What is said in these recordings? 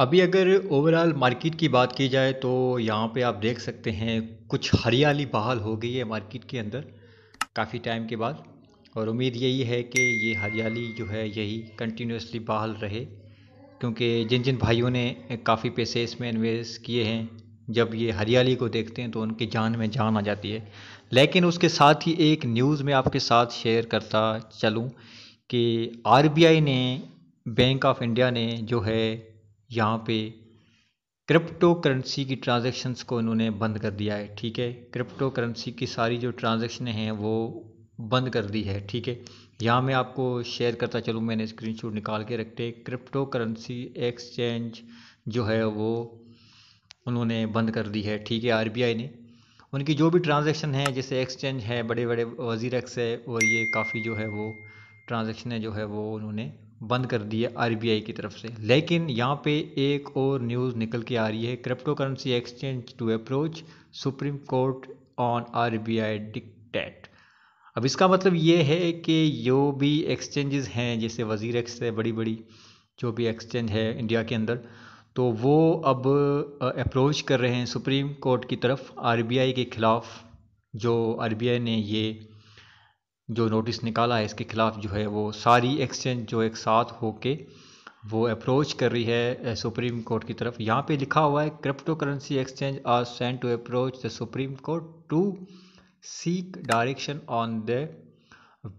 अभी अगर overall market की बात की जाए तो यहाँ पे आप देख सकते हैं कुछ हरियाली बहाल हो गई है मार्केट के अंदर काफ़ी टाइम के बाद और उम्मीद यही है कि ये हरियाली जो है यही कंटिन्यूसली बहाल रहे क्योंकि जिन जिन भाइयों ने काफ़ी पैसे इसमें इन्वेस्ट किए हैं जब ये हरियाली को देखते हैं तो उनकी जान में जान आ जाती है लेकिन उसके साथ ही एक न्यूज़ में आपके साथ शेयर करता चलूँ कि आर ने बैंक ऑफ इंडिया ने जो है यहाँ पे क्रिप्टो करेंसी की ट्रांजेक्शन्स को इन्होंने बंद कर दिया है ठीक है क्रिप्टो करेंसी की सारी जो ट्रांजेक्शनें हैं वो बंद कर दी है ठीक है यहाँ मैं आपको शेयर करता चलूँ मैंने स्क्रीनशॉट निकाल के रखते क्रिप्टो करेंसी एक्सचेंज जो है वो उन्होंने बंद कर दी है ठीक है आरबीआई ने उनकी जो भी ट्रांजेक्शन है जैसे एक्सचेंज है बड़े बड़े वजीरक्स है और ये काफ़ी जो है वो ट्रांजेक्शनें जो है वो उन्होंने बंद कर दिए आरबीआई की तरफ से लेकिन यहाँ पे एक और न्यूज़ निकल के आ रही है crypto currency exchange to approach supreme court on RBI dictate अब इसका मतलब ये है कि जो भी एक्सचेंजेस हैं जैसे वजीर एक्स है बड़ी बड़ी जो भी एक्सचेंज है इंडिया के अंदर तो वो अब अप्रोच कर रहे हैं सुप्रीम कोर्ट की तरफ आर के ख़िलाफ़ जो आर ने ये जो नोटिस निकाला है इसके ख़िलाफ़ जो है वो सारी एक्सचेंज जो एक साथ हो के वो अप्रोच कर रही है सुप्रीम कोर्ट की तरफ यहाँ पे लिखा हुआ है crypto currency exchange are sent to approach the supreme court to seek direction on the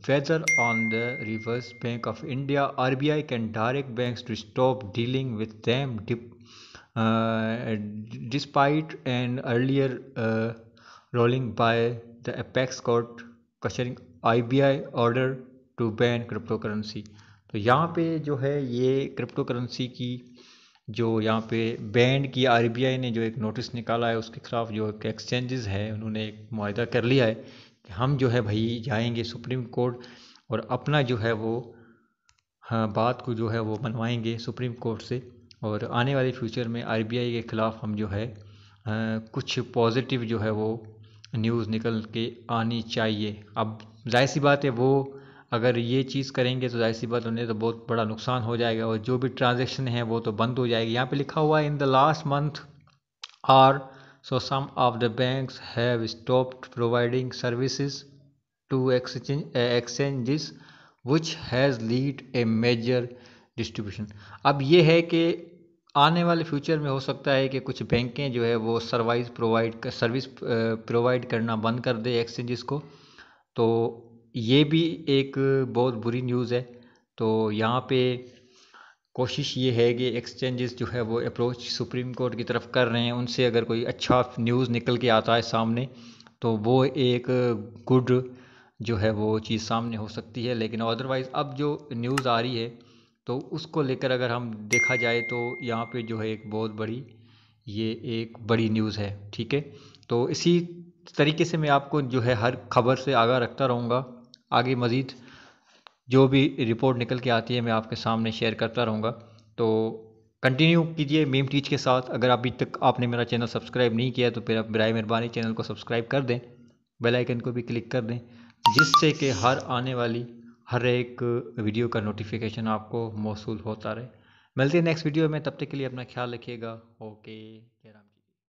whether on the reverse bank of India R B I can direct bank to stop dealing with them despite and earlier ruling by the apex court quashing IBI order to ban crypto currency तो यहाँ पे जो है ये crypto currency की जो यहाँ पे बैंड की आरबीआई ने जो एक नोटिस निकाला है उसके खिलाफ जो एक्सचेंजेस हैं उन्होंने एक माहा कर लिया है कि हम जो है भाई जाएंगे सुप्रीम कोर्ट और अपना जो है वो हाँ बात को जो है वो मनवाएंगे सुप्रीम कोर्ट से और आने वाले फ्यूचर में आरबीआई के ख़िलाफ़ हम जो है आ, कुछ पॉजिटिव जो है वो न्यूज़ निकल के आनी चाहिए अब जाहिर सी बात है वो अगर ये चीज़ करेंगे तो जाहिर सी बात उन्हें तो बहुत बड़ा नुकसान हो जाएगा और जो भी ट्रांजेक्शन है वो तो बंद हो जाएगी यहाँ पे लिखा हुआ है in the last month are so some of the banks have stopped providing services to exchange exchanges which has lead a major distribution अब ये है कि आने वाले फ्यूचर में हो सकता है कि कुछ बैंकें जो है वो सर्वाइस प्रोवाइड सर्विस प्रोवाइड करना बंद कर दे एक्सचेंजेस को तो ये भी एक बहुत बुरी न्यूज़ है तो यहाँ पे कोशिश ये है कि एक्सचेंजेस जो है वो अप्रोच सुप्रीम कोर्ट की तरफ कर रहे हैं उनसे अगर कोई अच्छा न्यूज़ निकल के आता है सामने तो वो एक गुड जो है वो चीज़ सामने हो सकती है लेकिन अदरवाइज़ अब जो न्यूज़ आ रही है तो उसको लेकर अगर हम देखा जाए तो यहाँ पे जो है एक बहुत बड़ी ये एक बड़ी न्यूज़ है ठीक है तो इसी तरीके से मैं आपको जो है हर खबर से आगाह रखता रहूँगा आगे मज़ीद जो भी रिपोर्ट निकल के आती है मैं आपके सामने शेयर करता रहूँगा तो कंटिन्यू कीजिए मीम टीच के साथ अगर अभी तक आपने मेरा चैनल सब्सक्राइब नहीं किया तो फिर आप बर मेहरबानी चैनल को सब्सक्राइब कर दें बेल आइकन को भी क्लिक कर दें जिससे कि हर आने वाली हर एक वीडियो का नोटिफिकेशन आपको मौसू होता रहे मिलते हैं नेक्स्ट वीडियो में तब तक के लिए अपना ख्याल रखिएगा ओके जयराम जी